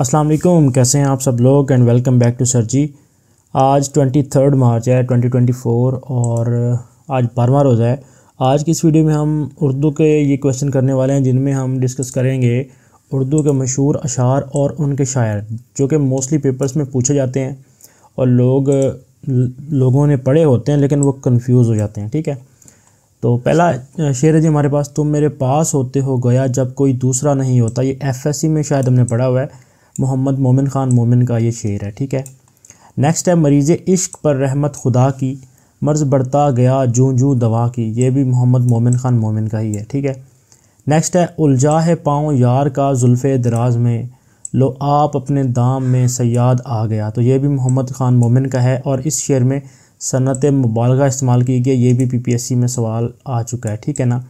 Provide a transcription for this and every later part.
अस्सलाम वालेकुम कैसे हैं आप सब लोग and welcome back to sir ji आज ट्वेंटी थर्ड मार्च है ट्वेंटी ट्वेंटी फ़ोर और आज बारवा रोज़ा है आज की इस वीडियो में हम उर्दू के ये क्वेश्चन करने वाले हैं जिनमें हम डिस्कस करेंगे उर्दू के मशहूर अशार और उनके शायर जो कि मोस्टली पेपर्स में पूछे जाते हैं और लोग लोगों ने पढ़े होते हैं लेकिन वो कन्फ्यूज़ हो जाते हैं ठीक है तो पहला शेर है जी हमारे पास तुम मेरे पास होते हो गया जब कोई दूसरा नहीं होता ये एफएससी में शायद हमने पढ़ा हुआ है मोहम्मद मोमिन ख़ान मोमिन का ये शेर है ठीक है नेक्स्ट है मरीज़ इश्क पर रहमत खुदा की मर्ज़ बढ़ता गया जूँ जूँ दवा की ये भी मोहम्मद मोमिन ख़ान मोमिन का ही है ठीक है नेक्स्ट है उलझा है पाँव यार का जुल्फ़ दराज में लो आप अपने दाम में सयाद आ गया तो ये भी मोहम्मद ख़ान मोमिन का है और इस शेर में सनत मुबालगा इस्तेमाल की गई ये भी पीपीएससी में सवाल आ चुका है ठीक है ना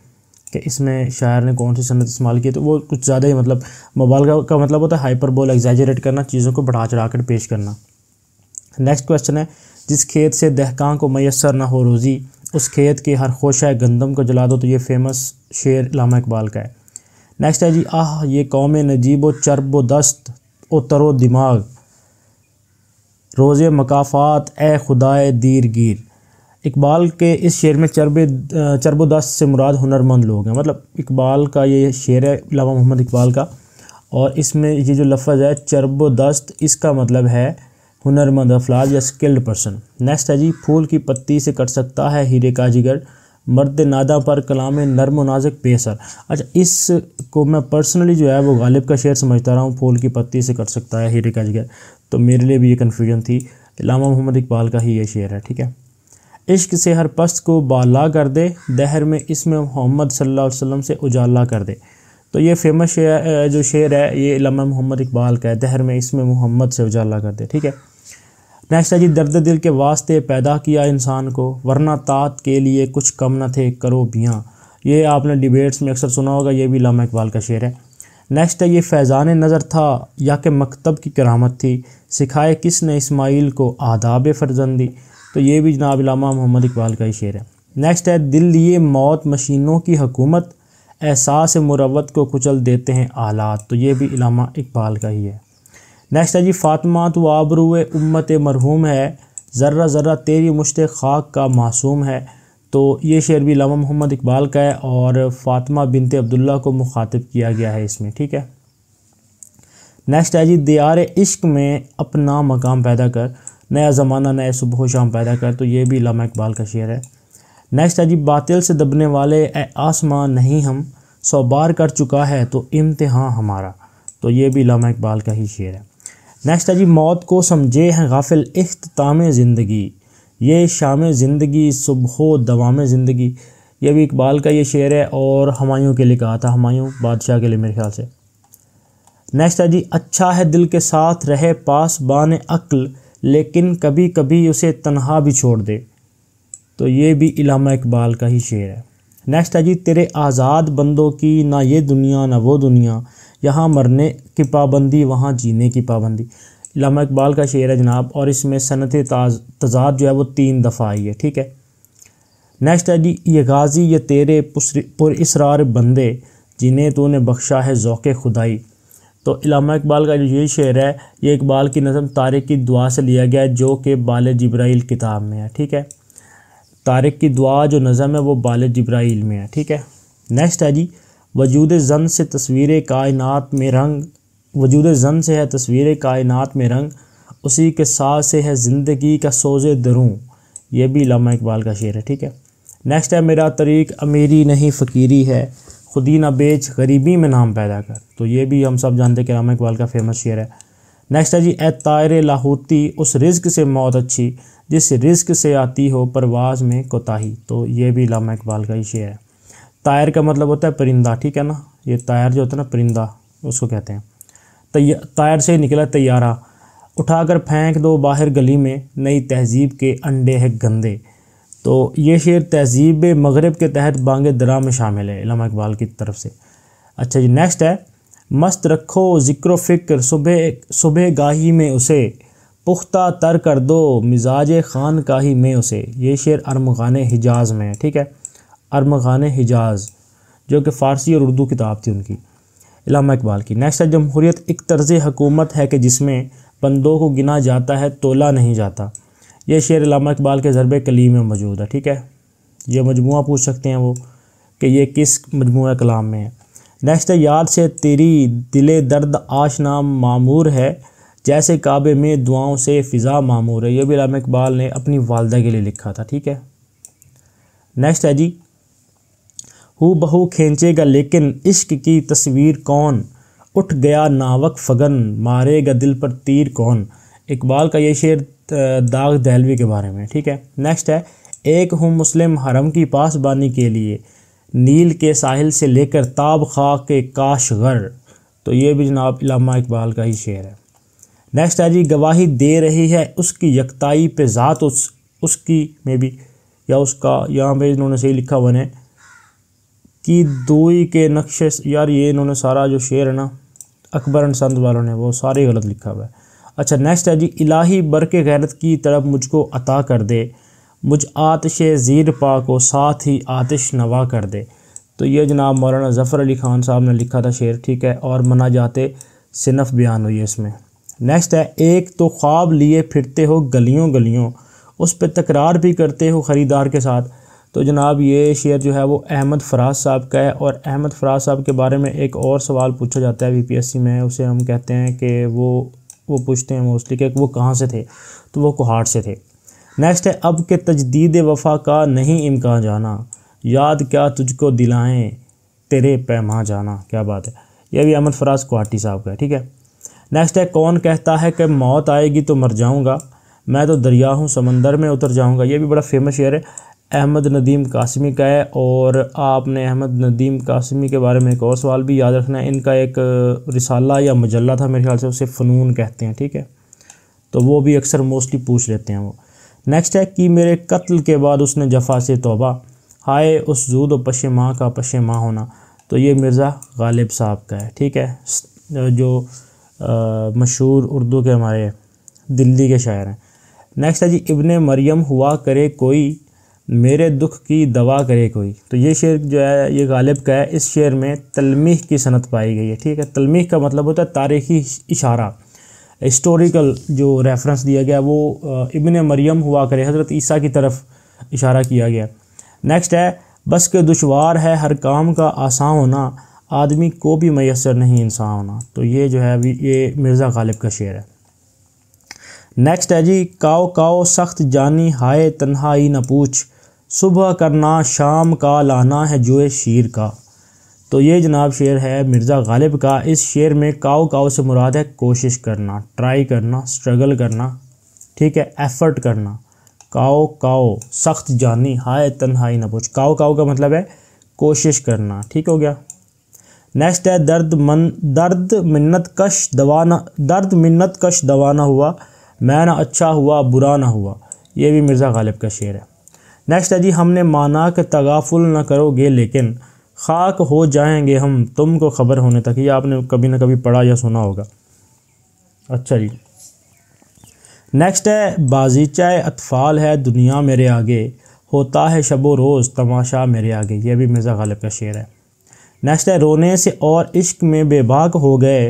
कि इसमें शायर ने कौन सी सनत इस्तेमाल की तो वो कुछ ज़्यादा ही मतलब मोबाइल का मतलब होता है हाइपर बोल एग्जैजरेट करना चीज़ों को बढ़ा चढ़ा कर पेश करना नेक्स्ट क्वेश्चन है जिस खेत से दहकान को मैसर ना हो रोज़ी उस खेत के हर खोशा गंदम को जला दो तो ये फेमस शेर लामा इकबाल का है नेक्स्ट है जी आह ये कौम नजीब व चरब व दस्त व तरो दिमाग रोज़ मकाफात ए खुदाए दीरगीर इकबाल के इस शेर में चरब चरबोदास से मुराद हुनरमंद लोग हैं मतलब इकबाल का ये शेर है लामा मोहम्मद इकबाल का और इसमें ये जो लफज है चरबोदस्त इसका मतलब है हुनरमंद अफलाज या स्किल्ड पर्सन नेक्स्ट है जी फूल की पत्ती से कट सकता है हीरे का जिगर मर्द नादा पर कलाम नर्म नाजक पेसर अच्छा इस को मैं पर्सनली जो है वो गालिब का शेर समझता रहा हूँ फूल की पत्ती से कट सकता है हीरे का जिगर तो मेरे लिए भी ये कन्फ्यूजन थी लामा मोहम्मद इकबाल का ही ये शेर है ठीक है इश्क से हर पस्त को बाला कर दे दहर में इसमें मोहम्मद सल्लल्लाहु अलैहि वसल्लम से उजाला कर दे तो ये फेमस शेर जो शेर है ये लामा मोहम्मद इकबाल का है दहर में इसमें मोहम्मद से उजाला कर दे ठीक है नेक्स्ट है जी दर्द दिल के वास्ते पैदा किया इंसान को वरना तात के लिए कुछ कम न थे करो बियाँ ये आपने डिबेट्स में अक्सर सुना होगा ये भी लामा इकबाल का शेर है नेक्स्ट है ये फैज़ान नज़र था या कि मकतब की करामत थी सिखाए किसने इस्माइल को आदाब फर्जंदी तो ये भी जनाब इलामा मोहम्मद इकबाल का ही शेर है नेक्स्ट है दिल ये मौत मशीनों की हकूमत एहसास मुरवत को कुचल देते हैं आलात तो ये भी इलामा इकबाल का ही है नेक्स्ट है जी फातमा तो आबरू उम्मत मरहूम है ज़र्रा ज़र्रा तेरी मुश्त खाक का मासूम है तो ये शेर भी इलामा मोहम्मद इकबाल का है और फातमा बिनते अब्दुल्ला को मुखातब किया गया है इसमें ठीक है नेक्स्ट है जी दियार इश्क में अपना मकाम पैदा कर नया ज़माना नए सुबह शाम पैदा कर तो ये भी लामा इकबाल का शेर है नेक्स्ट है जी बातिल से दबने वाले आसमान नहीं हम सौ बार कर चुका है तो इम्तहाँ हमारा तो ये भी लामा इकबाल का ही शेर है नेक्स्ट है जी मौत को समझे हैं गाफिल अख्ताम ज़िंदगी ये शाम ज़िंदगी सुबह दवाम ज़िंदगी ये भी इकबाल का ये शेर है और हमायों के लिए कहा था हमायों बादशाह के लिए मेरे ख्याल से नेक्स्ट है जी अच्छा है दिल के साथ रहे पास बान अक्ल लेकिन कभी कभी उसे तनहा भी छोड़ दे तो ये भी इलामा इकबाल का ही शेर है नेक्स्ट है जी तेरे आज़ाद बंदों की ना ये दुनिया ना वो दुनिया यहाँ मरने की पाबंदी वहाँ जीने की पाबंदी इलामा इकबाल का शेर है जनाब और इसमें सनत तजाद जो है वो तीन दफ़ा आई है ठीक है नेक्स्ट है जी ये गाजी ये तेरे पुर इसरार बंदे जिन्हें तो उन्हें बख्शा है ओक़ खुदाई तो इलामा इकबाल का जो ये शेर है ये इकबाल की नज़म तारिक की दुआ से लिया गया है जो कि बाल जब्राइल किताब में है ठीक है तारिक की दुआ जो नज़म है वो बाल जब्राइल में है ठीक है नेक्स्ट है जी वजूद जन से तस्वीर कायनात में रंग वजूद जन से है तस्वीर कायनात में रंग उसी के साथ से है ज़िंदगी का सोज दरूँ यह भी लामा इकबाल का शेर है ठीक है नेक्स्ट है मेरा तरीक अमीरी नहीं फ़कीरी है खुदी ना बेच गरीबी में नाम पैदा कर तो ये भी हम सब जानते हैं कि इकबाल का फेमस शेयर है नेक्स्ट है जी ए तायर लाहौती उस रिज्क से मौत अच्छी जिस रिज्क से आती हो परवाज़ में कोताही तो ये भी लामा इकबाल का ही शेयर है तायर का मतलब होता है परिंदा ठीक है ना ये तायर जो होता है ना परिंदा उसको कहते हैं तायर से निकला तैयारा उठाकर फेंक दो बाहर गली में नई तहजीब के अंडे हैं गंदे तो ये शेर तहजीब मगरब के तहत बांग दरा में शामिल है इलामा इकबाल की तरफ से अच्छा जी नेक्स्ट है मस्त रखो ज़िक्र फ़िक्र सुबह सुबह गाही में उसे पुख्ता तर कर दो मिजाज खान का ही में उसे ये शेर अरमगान हिजाज़ में है ठीक है अरमगान हिजाज़ जो कि फ़ारसी और उर्दू किताब थी उनकी इलामा इकबाल की नेक्स्ट है जमहूरीत एक तर्ज हकूमत है कि जिसमें बंदों को गिना जाता है तोला नहीं जाता ये शेर लामा इकबाल के ज़रब कली में मौजूद है ठीक है ये मजमू पूछ सकते हैं वो कि ये किस मजमू कलाम में है नेक्स्ट है याद से तेरी दिले दर्द आश नाम मामूर है जैसे काबे में दुआओं से फ़िज़ा मामूर है ये भी लामा इकबाल ने अपनी वालदा के लिए लिखा था ठीक है नेक्स्ट है जी हु बहू खींचेगा लेकिन इश्क की तस्वीर कौन उठ गया नावक फगन मारेगा दिल पर तीर कौन इकबाल का ये शेर दाग दहलवी के बारे में ठीक है नेक्स्ट है एक हूँ मुस्लिम हरम की पासबानी के लिए नील के साहिल से लेकर ताब खा के काशगर तो ये भी जनाब इलामा इकबाल का ही शेर है नेक्स्ट है जी गवाही दे रही है उसकी यकताई पे ज़ात उस उसकी में भी या उसका यहाँ पे इन्होंने सही लिखा बने कि दोई के नक्शे यार ये इन्होंने सारा जो शेर है ना अकबर संत वालों ने वो सारे गलत लिखा हुआ है अच्छा नेक्स्ट है जी इलाही बर के गैरत की तरफ मुझको अता कर दे मुझ आतश ज़ीर पा को साथ ही आतिश नवा कर दे तो ये जनाब मौलाना ज़फ़र अली ख़ान साहब ने लिखा था शेर ठीक है और मना जाते सिनफ बयान हुई है इसमें नेक्स्ट है एक तो ख्वाब लिए फिरते हो गलियों गलियों उस पर तकरार भी करते हो ख़रीदार के साथ तो जनाब ये शेर जो है वो अहमद फराज साहब का है और अहमद फराज साहब के बारे में एक और सवाल पूछा जाता है बीपीएससी में उसे हम कहते हैं कि वो वो पूछते हैं मोस्टली कि वो कहाँ से थे तो वो कुहाट से थे नेक्स्ट है अब के तजदीद वफा का नहीं इम्कान जाना याद क्या तुझको दिलाएं तेरे पैमा जाना क्या बात है यह भी अहमद फराज कुहाटी साहब का ठीक है नेक्स्ट है कौन कहता है कि मौत आएगी तो मर जाऊँगा मैं तो दरिया हूँ समंदर में उतर जाऊँगा ये भी बड़ा फेमस शेयर है अहमद नदीम कासमी का है और आपने अहमद नदीम कासमी के बारे में एक और सवाल भी याद रखना है इनका एक रिसाला या मजल्ला था मेरे ख्याल से उसे फ़नून कहते हैं ठीक है तो वो भी अक्सर मोस्टली पूछ लेते हैं वो नेक्स्ट है कि मेरे कत्ल के बाद उसने जफा से तोबा हाय उस जूद व पशे माँ का पशे माँ होना तो ये मिर्ज़ा गालिब साहब का है ठीक है जो मशहूर उर्दू के हमारे दिल्ली के शायर हैं नेक्स्ट है जी इब्ने मरियम हुआ करे कोई मेरे दुख की दवा करे कोई तो ये शेर जो है ये गालिब का है इस शेर में तलमीह की सनत पाई गई है ठीक है तलमीह का मतलब होता है तारीखी इशारा हिस्टोरिकल जो रेफरेंस दिया गया वो इबन मरियम हुआ करे हज़रत ईसा की तरफ इशारा किया गया नेक्स्ट है बस के दुशवार है हर काम का आसान होना आदमी को भी मैसर नहीं इंसान होना तो ये जो है अभी ये मिर्ज़ा गालिब का शेर है नेक्स्ट है जी काओ काओ सख्त जानी हाय तन्हाई न पूछ सुबह करना शाम का लाना है जुए शीर का तो ये जनाब शेर है मिर्ज़ा गालिब का इस शेर में काओ काओ से मुराद है कोशिश करना ट्राई करना स्ट्रगल करना ठीक है एफ़र्ट करना काओ काओ सख्त जानी हाय तन्हाई ना पूछ काओ काओ का मतलब है कोशिश करना ठीक हो गया नेक्स्ट है दर्द मन दर्द मिन्नत कश दवा ना दर्द मिन्नत कश दवा ना हुआ मैं ना अच्छा हुआ बुरा ना हुआ ये भी मिर्ज़ा गालिब का शेर है नेक्स्ट है जी हमने माना कि तगाफुल ना करोगे लेकिन खाक हो जाएंगे हम तुमको खबर होने तक ये आपने कभी ना कभी पढ़ा या सुना होगा अच्छा जी नेक्स्ट है बाजीचा अतफ़ाल है दुनिया मेरे आगे होता है शबो रोज़ तमाशा मेरे आगे यह भी मिर्ज़ा गालिब का शेर है नेक्स्ट है रोने से और इश्क में बेबाक हो गए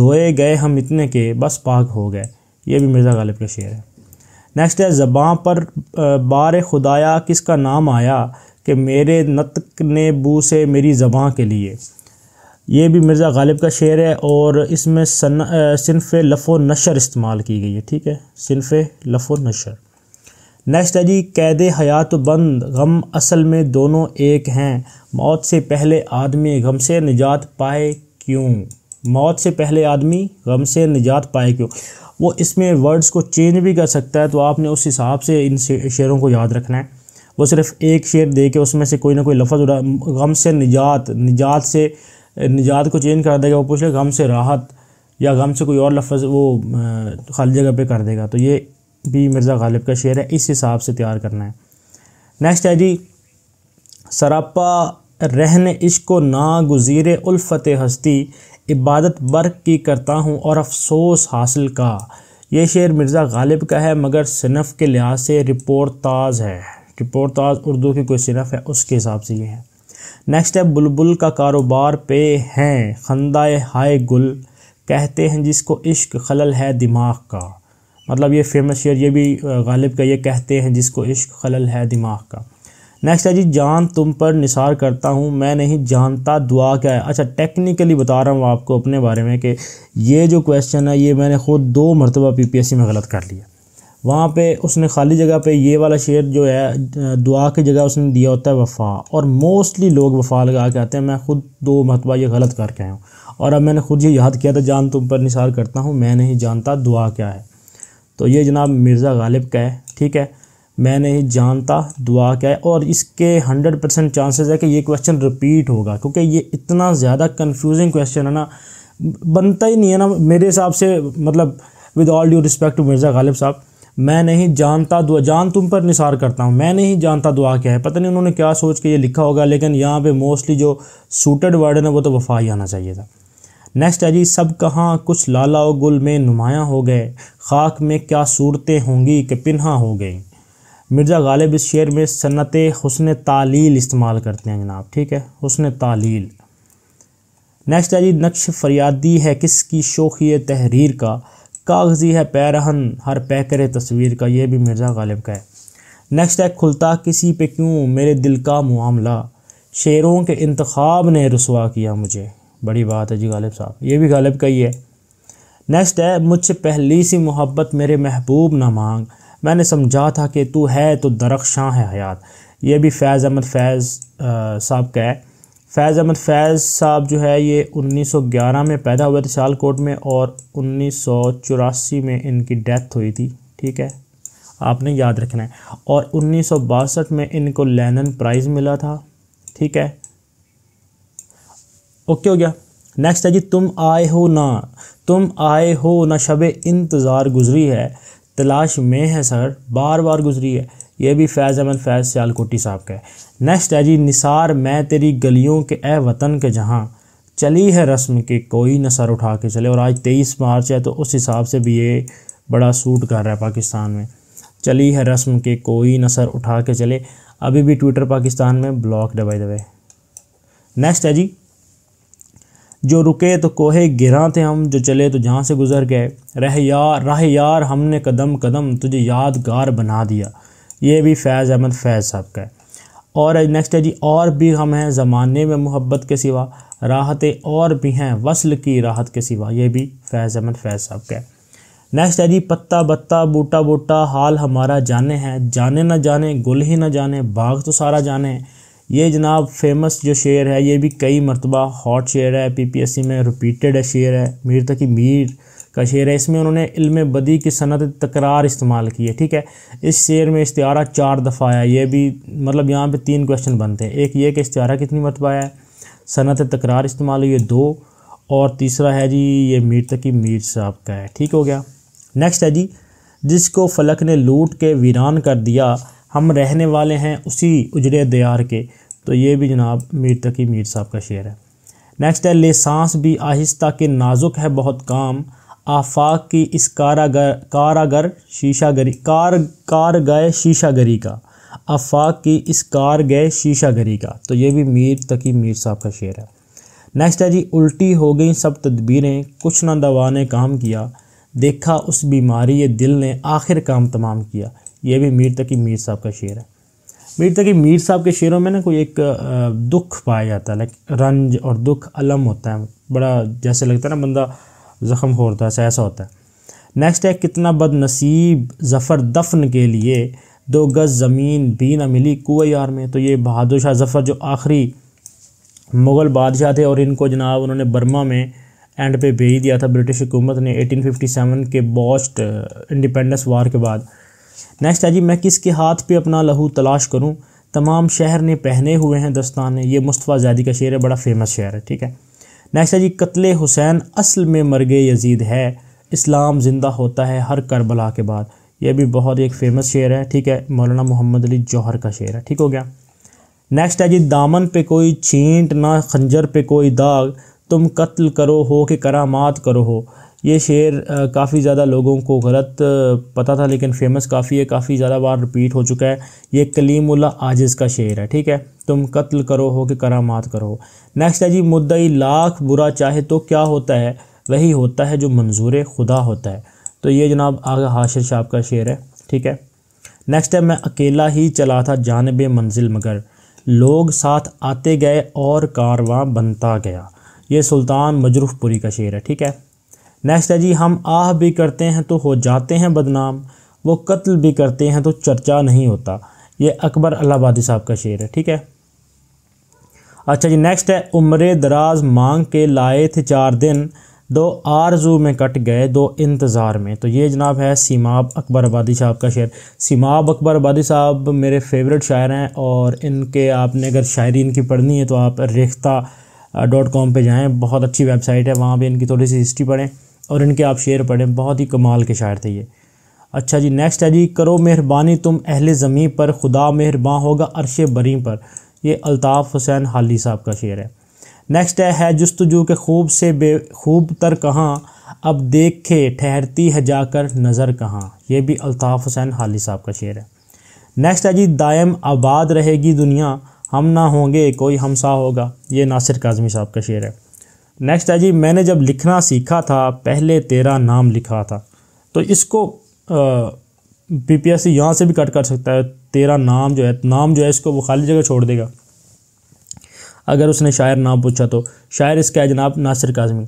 धोए गए हम इतने के बस पाक हो गए ये भी मिर्ज़ा गालिब का शेर है नेक्स्ट है ज़बाँ पर बार खुदाया किसका नाम आया कि मेरे नतक ने बू से मेरी ज़बाँ के लिए ये भी मिर्ज़ा गालिब का शेर है और इसमें सन सिनफ़ लफो नशर इस्तेमाल की गई है ठीक है सिनफ़ लफो नशर नेक्स्ट है जी कैद हयात बंद गम असल में दोनों एक हैं मौत से पहले आदमी गम से निजात पाए क्यों मौत से पहले आदमी गम से निजात पाए क्यों वो इसमें वर्ड्स को चेंज भी कर सकता है तो आपने उस हिसाब से इन शेरों को याद रखना है वो सिर्फ एक शेर दे के उसमें से कोई ना कोई लफज उड़ा गम से निजात निजात से निजात को चेंज कर देगा वो पूछ गम से राहत या गम से कोई और लफज वो खाली जगह पे कर देगा तो ये भी मिर्ज़ा गालिब का शेर है इस हिसाब से तैयार करना है नेक्स्ट है जी सरापा रहन इश्को नागुजीर उल्फत हस्ती इबादत बर्क की करता हूँ और अफसोस हासिल का ये शेर मिर्ज़ा गालिब का है मगर सिनफ़ के लिहाज से रिपोर्ताज है रिपोर्ताज उर्दू की कोई सिनफ है उसके हिसाब से ये है नेक्स्ट है बुलबुल का कारोबार पे हैं खंदा हाय गुल कहते हैं जिसको इश्क खलल है दिमाग का मतलब ये फेमस शेर ये भी गालिब का ये कहते हैं जिसको इश्क खलल है दिमाग का नेक्स्ट है जी जान तुम पर निसार करता हूँ मैं नहीं जानता दुआ क्या है अच्छा टेक्निकली बता रहा हूँ आपको अपने बारे में कि ये जो क्वेश्चन है ये मैंने खुद दो मरतबा पीपीएससी में गलत कर लिया वहाँ पे उसने खाली जगह पे ये वाला शेर जो है दुआ की जगह उसने दिया होता है वफ़ा और मोस्टली लोग वफ़ा लगा के आते हैं मैं खुद दो मरतबा ये गलत करके आया हूँ और अब मैंने खुद ये याद किया था जान तुम पर निसार करता हूँ मैं नहीं जानता दुआ क्या है तो ये जनाब मिर्ज़ा गालिब का है ठीक है मैं नहीं जानता दुआ क्या है और इसके हंड्रेड परसेंट चांसेज है कि ये क्वेश्चन रिपीट होगा क्योंकि ये इतना ज़्यादा कन्फ्यूजिंग क्वेश्चन है ना बनता ही नहीं है ना मेरे हिसाब से मतलब with all due respect to Mirza Ghalib साहब मैं नहीं जानता दुआ जान तुम पर निसार करता हूँ मैं नहीं जानता दुआ क्या है पता नहीं उन्होंने क्या सोच के ये लिखा होगा लेकिन यहाँ पे मोस्टली जो सूटेड वर्ड है ना वो तो वफा ही आना चाहिए था नेक्स्ट है जी सब कहाँ कुछ लाला और गुल में नुमाया हो गए खाक में क्या सूरतें होंगी कि पिन्हा हो गई मिर्ज़ा गालिब इस शेर में सन्नत हसन तालील इस्तेमाल करते हैं जनाब ठीक है हसन तालील नेक्स्ट है जी नक्श फरियादी है किसकी शोखी तहरीर का कागज़ी है पैरहन हर पैकर तस्वीर का यह भी मिर्ज़ा गालिब का है नेक्स्ट है खुलता किसी पे क्यों मेरे दिल का मामला शेरों के इंतखब ने रसवा किया मुझे बड़ी बात है जी गालिब साहब ये भी गालिब का ही है नेक्स्ट है मुझसे पहली सी मोहब्बत मेरे महबूब ना मांग मैंने समझा था कि तू है तो दरख्शां है हयात ये भी फैज़ अहमद फैज़ साहब का है फैज़ अहमद फैज़ साहब जो है ये 1911 में पैदा हुए थे शालकोट में और उन्नीस में इनकी डेथ हुई थी ठीक है आपने याद रखना है और उन्नीस में इनको लेनन प्राइज़ मिला था ठीक है ओके हो गया नेक्स्ट है जी तुम आए हो ना तुम आए हो ना शब इंतज़ार गुजरी है तलाश में है सर बार बार गुजरी है ये भी फैज़ अहमद फैज़ सियालकोटी साहब का है नेक्स्ट है जी निसार मैं तेरी गलियों के ए वतन के जहाँ चली है रस्म के कोई न सर उठा के चले और आज तेईस मार्च है तो उस हिसाब से भी ये बड़ा सूट कर रहा है पाकिस्तान में चली है रस्म के कोई न सर उठा के चले अभी भी ट्विटर पाकिस्तान में ब्लॉक दबाए दबाए नेक्स्ट है जी जो रुके तो कोहे गिरा थे हम जो चले तो जहाँ से गुज़र गए रह यार राह यार हमने कदम कदम तुझे यादगार बना दिया ये भी फैज़ अहमद फैज़ साहब का है और नेक्स्ट है जी और भी हम हैं ज़माने में मोहब्बत के सिवा राहतें और भी हैं वसल की राहत के सिवा ये भी फैज़ अहमद फैज़ साहब का है नेक्स्ट है जी पत्ता बत्ता बूटा बूटा हाल हमारा जाने हैं जाने ना जाने गुल ही ना जाने बाग तो सारा जाने ये जनाब फेमस जो शेयर है ये भी कई मरतबा हॉट शेयर है पीपीएससी में रिपीटेड है शेयर है मीर तकी मीर का शेयर है इसमें उन्होंने इल्म बदी की सनत तकरार इस्तेमाल की है ठीक है इस शेयर में इश्तारा चार दफ़ा आया ये भी मतलब यहाँ पे तीन क्वेश्चन बनते हैं एक ये कि इश्तारा कितनी मरतबा आया है सनत तकरार इस्तेमाल हुई है दो और तीसरा है जी ये मीर तकी मीर साहब का है ठीक हो गया नेक्स्ट है जी जिसको फलक ने लूट के वीरान कर दिया हम रहने वाले हैं उसी उजड़े दियार के तो ये भी जनाब मीर तकी मीर साहब का शेर है नेक्स्ट है ले सांस भी आहिस्ता के नाजुक है बहुत काम आफाक की इस कारागर कारागर गरी कार कार गए शीशा गरी का आफाक की इस कार गए शीशा गरी का तो ये भी मीर तकी मीर साहब का शेर है नेक्स्ट है जी उल्टी हो गई सब तदबीरें कुछ ना दवा ने काम किया देखा उस बीमारी ये दिल ने आखिर काम तमाम किया ये भी मीर तकी मीर साहब का शेर है मीर कि मीर साहब के शेरों में ना कोई एक दुख पाया जाता है लाइक रंज और दुख अलम होता है बड़ा जैसे लगता है ना बंदा ज़ख्म हो होता है ऐसा होता है नेक्स्ट है कितना नसीब ज़फ़र दफन के लिए दो गज़ ज़मीन भी ना मिली यार में तो ये बहादुर शाह ज़फ़र जो आखिरी मुग़ल बादशाह थे और इनको जनाब उन्होंने बर्मा में एंड पे भेज दिया था ब्रिटिश हुकूमत ने 1857 के बॉस्ट इंडिपेंडेंस वार के बाद नेक्स्ट है जी मैं किसके हाथ पे अपना लहू तलाश करूँ तमाम शहर ने पहने हुए हैं दस्ताने ये मुस्तफ़ा जादी का शेर है बड़ा फेमस शहर है ठीक है नेक्स्ट है जी कत्ल हुसैन असल में गए यजीद है इस्लाम ज़िंदा होता है हर करबला के बाद यह भी बहुत एक फ़ेमस शेर है ठीक है मौलाना मोहम्मद अली जौहर का शेर है ठीक हो गया नेक्स्ट है जी दामन पे कोई छींट ना खंजर पे कोई दाग तुम कत्ल करो हो कि करामात करो हो ये शेर काफ़ी ज़्यादा लोगों को गलत पता था लेकिन फेमस काफ़ी है काफ़ी ज़्यादा बार रिपीट हो चुका है ये कलीमुल्ला आजिज़ का शेर है ठीक है तुम कत्ल करो हो कि करामात करो नेक्स्ट है जी मुद्दई लाख बुरा चाहे तो क्या होता है वही होता है जो मंजूर खुदा होता है तो ये जनाब आगे हाशिर शाह का शेर है ठीक है नेक्स्ट है मैं अकेला ही चला था जानब मंजिल मगर लोग साथ आते गए और कारवां बनता गया ये सुल्तान मजरूफ़पुरी का शेर है ठीक है नेक्स्ट है जी हम आह भी करते हैं तो हो जाते हैं बदनाम वो कत्ल भी करते हैं तो चर्चा नहीं होता ये अकबर अल्लाहबादी साहब का शेर है ठीक है अच्छा जी नेक्स्ट है उम्र दराज मांग के लाए थे चार दिन दो आरजू में कट गए दो इंतज़ार में तो ये जनाब है सीमाब अकबर आबादी साहब का शेर सीमाब अकबर आबादी साहब मेरे फेवरेट शायर हैं और इनके आपने अगर शायरी इनकी पढ़नी है तो आप रेख्ता डॉट कॉम पर जाएँ बहुत अच्छी वेबसाइट है वहाँ पर इनकी थोड़ी सी हिस्ट्री पढ़ें और इनके आप शेर पढ़ें बहुत ही कमाल के शायर थे ये अच्छा जी नेक्स्ट है जी करो मेहरबानी तुम अहल ज़मीन पर खुदा मेहरबान होगा अरश बरी पर ये अलताफ़ हुसैन हाली साहब का शेर है नेक्स्ट है, है जस्तजू के खूब से बे खूब तर कहाँ अब देखे ठहरती है जाकर नज़र कहाँ ये भी अल्ताफ़ हुसैन हाली साहब का शेर है नेक्स्ट है जी दायम आबाद रहेगी दुनिया हम ना होंगे कोई हमसा होगा ये नासिर काजमी साहब का शेर है नेक्स्ट है जी मैंने जब लिखना सीखा था पहले तेरा नाम लिखा था तो इसको पी पी एस सी यहाँ से भी कट कर सकता है तेरा नाम जो है नाम जो है इसको वो खाली जगह छोड़ देगा अगर उसने शायर नाम पूछा तो शायर इसका है जनाब नासिर काजमी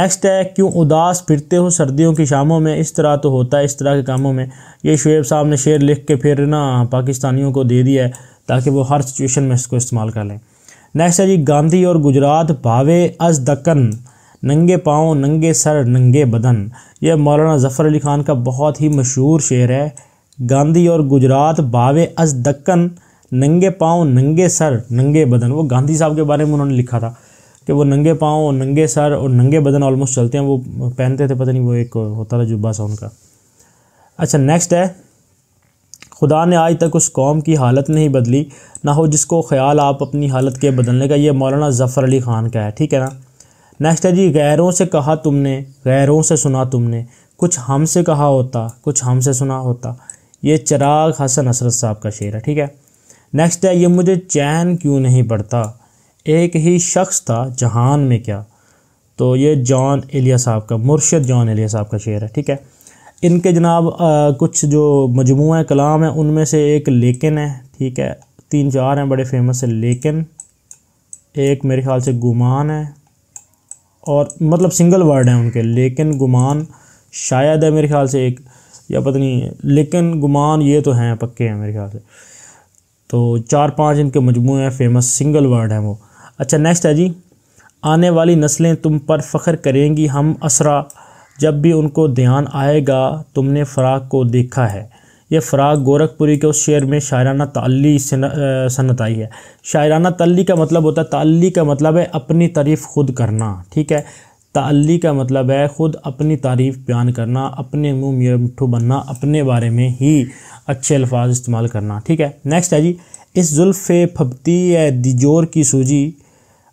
नेक्स्ट है क्यों उदास फिरते हो सर्दियों की शामों में इस तरह तो होता है इस तरह के कामों में ये शुएब साहब ने शेर लिख के फिर ना पाकिस्तानियों को दे दिया है ताकि वो हर सिचुएशन में इसको इस्तेमाल कर लें नेक्स्ट है जी गांधी और गुजरात भावे अज दक्कन नंगे पाँव नंगे सर नंगे बदन यह मौलाना ज़फ़र अली ख़ान का बहुत ही मशहूर शेर है गांधी और गुजरात भावे अज दक्कन नंगे पाँव नंगे सर नंगे बदन वो गांधी साहब के बारे में उन्होंने लिखा था कि वो नंगे पाँव नंगे सर और नंगे बदन ऑलमोस्ट चलते हैं वो पहनते थे पता नहीं वो एक होता था जुब्बा सा उनका अच्छा नेक्स्ट है खुदा ने आज तक उस कौम की हालत नहीं बदली ना हो जिसको ख्याल आप अपनी हालत के बदलने का ये मौलाना ज़फ़र अली ख़ान का है ठीक है ना नेक्स्ट है जी गैरों से कहा तुमने गैरों से सुना तुमने कुछ हमसे कहा होता कुछ हमसे सुना होता ये चिराग हसन हसरत साहब का शेर है ठीक है नेक्स्ट है ये मुझे चैन क्यों नहीं पड़ता एक ही शख्स था जहान में क्या तो ये जॉन एलिया साहब का मुर्शद जॉन एलिया साहब का शेर है ठीक है इनके जनाब आ, कुछ जो मजमू कलाम हैं उनमें से एक लेकिन है ठीक है तीन चार हैं बड़े फेमस हैं लेकिन एक मेरे ख्याल से गुमान है और मतलब सिंगल वर्ड है उनके लेकिन गुमान शायद है मेरे ख्याल से एक या पता नहीं लेकिन गुमान ये तो हैं पक्के हैं मेरे ख्याल से तो चार पांच इनके मजमू हैं फेमस सिंगल वर्ड हैं वो अच्छा नेक्स्ट है जी आने वाली नस्लें तुम पर फ़ख्र करेंगी हम असरा जब भी उनको ध्यान आएगा तुमने फ़राग को देखा है यह फ़राग गोरखपुरी के उस शेर में शायराना ताली सनत आई है शायराना तली का मतलब होता है ताली का मतलब है अपनी तारीफ़ खुद करना ठीक है ताली का मतलब है ख़ुद अपनी तारीफ़ बयान करना अपने मुँह मेरा मिठू बनना अपने बारे में ही अच्छे अल्फाज इस्तेमाल करना ठीक है नेक्स्ट है जी इस जुल्फ़ फपती है दिजोर की सूजी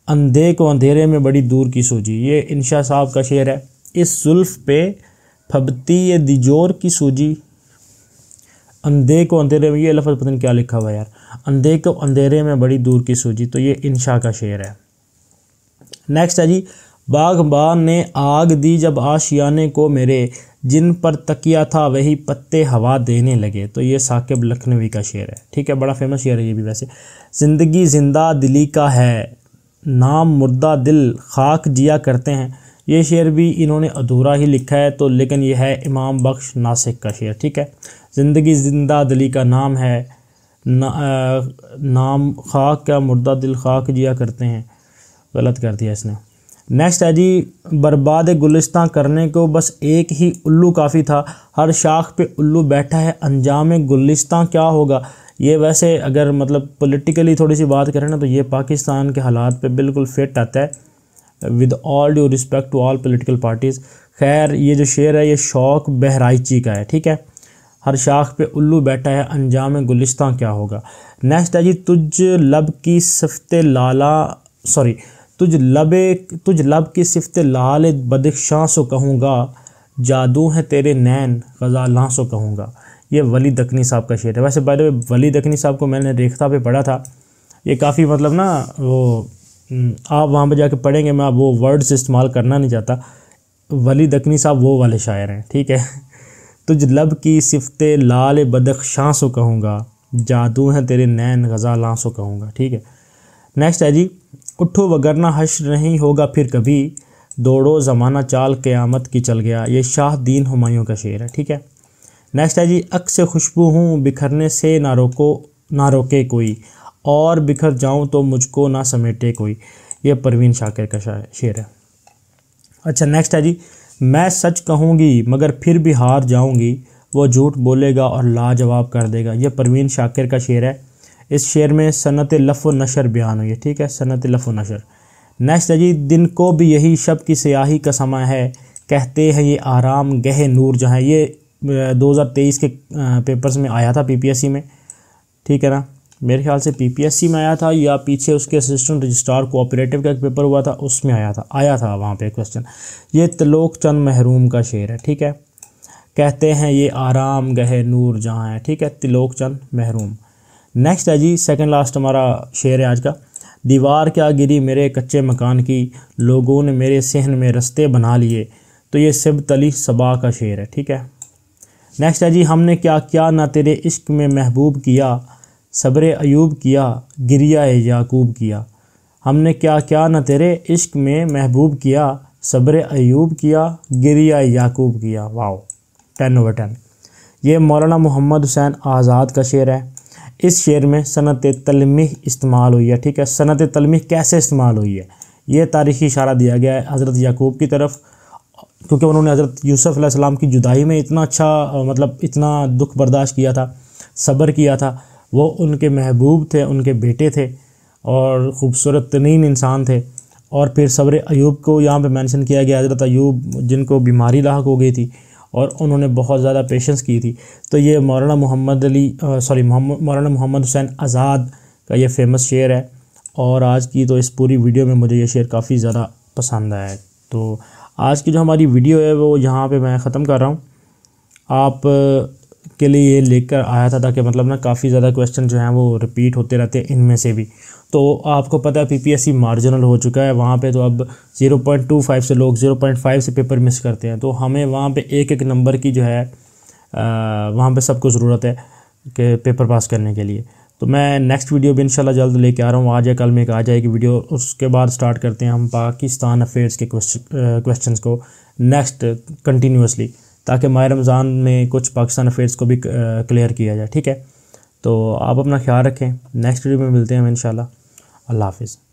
अंधे को अंधेरे में बड़ी दूर की सूजी ये इनशा साहब का शेर है इस जुल्फ पे फबती ये दिजोर की सूजी अंधे को अंधेरे में ये लफ्ज़ पता नहीं क्या लिखा हुआ यार अंधे को अंधेरे में बड़ी दूर की सूजी तो ये इंशा का शेर है नेक्स्ट है जी बागबान ने आग दी जब आशियाने को मेरे जिन पर तकिया था वही पत्ते हवा देने लगे तो ये साकिब लखनवी का शेर है ठीक है बड़ा फेमस शेर है ये भी वैसे ज़िंदगी ज़िंदा दिली का है नाम मुर्दा दिल खाक जिया करते हैं ये शेर भी इन्होंने अधूरा ही लिखा है तो लेकिन यह है इमाम बख्श नासिक का शेर ठीक है ज़िंदगी जिंदा दिली का नाम है ना, आ, नाम खाक का मुर्दा दिल खाक जिया करते हैं गलत कर दिया इसने नेक्स्ट है जी बर्बाद गुलिस्तां करने को बस एक ही उल्लू काफ़ी था हर शाख पे उल्लू बैठा है अंजाम गुलिस्तां क्या होगा ये वैसे अगर मतलब पॉलिटिकली थोड़ी सी बात करें ना तो ये पाकिस्तान के हालात पे बिल्कुल फिट आता है with all due respect to all political parties खैर ये जो शेर है ये शौक बहराइची का है ठीक है हर शाख पे उल्लू बैठा है अंजाम गुलिस्तान क्या होगा नेक्स्ट है जी तुझ लब की सिफत लाला सॉरी तुझ लब तुझ लब की सिफत लाल बदशां सो कहूँगा जादू है तेरे नैन गजाला सो कहूँगा ये वली दकनी साहब का शेर है वैसे by the way Wali Dakni साहब को मैंने रेखता पे पढ़ा था ये काफ़ी मतलब ना वो हम्म, आप वहाँ पर जाके पढ़ेंगे मैं आप वो वर्ड्स इस्तेमाल करना नहीं चाहता वली दकनी साहब वो वाले शायर हैं ठीक है तुझ लब की सिफत लाल शाँ सो कहूँगा जादू हैं तेरे नैन गज़ा लाँ सो कहूँगा ठीक है नेक्स्ट है जी उठो वगरना हश नहीं होगा फिर कभी दौड़ो ज़माना चाल क़यामत की चल गया ये शाह दीन हमायों का शेर है ठीक है नेक्स्ट है जी अक्स खुशबू हूँ बिखरने से ना रोको ना रोके कोई और बिखर जाऊं तो मुझको ना समेटे कोई ये परवीन शाकिर का शेर है अच्छा नेक्स्ट है जी मैं सच कहूँगी मगर फिर भी हार जाऊँगी वो झूठ बोलेगा और लाजवाब कर देगा यह परवीन शाकिर का शेर है इस शेर में सनत लफ नशर बयान हुई है ठीक है सनत लफ नशर नेक्स्ट है जी दिन को भी यही शब की स्याही का समय है कहते हैं ये आराम गह नूर जहाँ ये 2023 के पेपर्स में आया था पीपीएससी में ठीक है ना मेरे ख्याल से पीपीएससी में आया था या पीछे उसके असिस्टेंट रजिस्ट्रार कोऑपरेटिव का एक पेपर हुआ था उसमें आया था आया था वहाँ पे क्वेश्चन ये तलोक चंद महरूम का शेर है ठीक है कहते हैं ये आराम गहे नूर जहाँ है ठीक है तिलोक चंद महरूम नेक्स्ट है जी सेकेंड लास्ट हमारा शेर है आज का दीवार क्या गिरी मेरे कच्चे मकान की लोगों ने मेरे सहन में रस्ते बना लिए तो ये सिब तली सबा का शेर है ठीक है नेक्स्ट है जी हमने क्या क्या ना तेरे इश्क में महबूब किया सब्र अयूब किया गिरिया याकूब किया हमने क्या क्या न तेरे इश्क में महबूब किया सब्र अयूब किया गिरिया याकूब किया वाओ टेन ओवर टेन ये मौलाना मोहम्मद हुसैन आज़ाद का शेर है इस शेर में सनत तलमीह इस्तेमाल हुई है ठीक है सनत तलमीह कैसे इस्तेमाल हुई है ये तारीखी इशारा दिया गया है हज़रत याकूब की तरफ क्योंकि उन्होंने हज़रत यूसफ़ की जुदाई में इतना अच्छा मतलब इतना दुख बर्दाश्त किया था सब्र किया था वो उनके महबूब थे उनके बेटे थे और ख़ूबसूरत तरीन इंसान थे और फिर सब्र ऐब को यहाँ पे मेंशन किया गया हज़रत ऐब जिनको बीमारी लाक हो गई थी और उन्होंने बहुत ज़्यादा पेशेंस की थी तो ये मौलाना मोहम्मद अली सॉरी मौलाना मोहम्मद हुसैन आज़ाद का ये फेमस शेयर है और आज की तो इस पूरी वीडियो में मुझे ये शेयर काफ़ी ज़्यादा पसंद आया है तो आज की जो हमारी वीडियो है वो यहाँ पर मैं ख़त्म कर रहा हूँ आप के लिए ये लेकर आया था ताकि मतलब ना काफ़ी ज़्यादा क्वेश्चन जो हैं वो रिपीट होते रहते हैं इनमें से भी तो आपको पता है पीपीएससी मार्जिनल हो चुका है वहाँ पे तो अब 0.25 से लोग 0.5 से पेपर मिस करते हैं तो हमें वहाँ पे एक एक नंबर की जो है वहाँ पे सबको ज़रूरत है कि पेपर पास करने के लिए तो मैं नेक्स्ट वीडियो भी इंशाल्लाह जल्द लेके आ रहा हूँ आज या कल में एक आ जाएगी वीडियो उसके बाद स्टार्ट करते हैं हम पाकिस्तान अफेयर्स के क्वेश्चन क्वेश्चंस को नेक्स्ट कंटिन्यूसली ताकि माह रमज़ान में कुछ पाकिस्तान अफेयर्स को भी क्लियर किया जाए ठीक है तो आप अपना ख्याल रखें नेक्स्ट वीडियो में मिलते हैं हम इन अल्लाह हाफिज़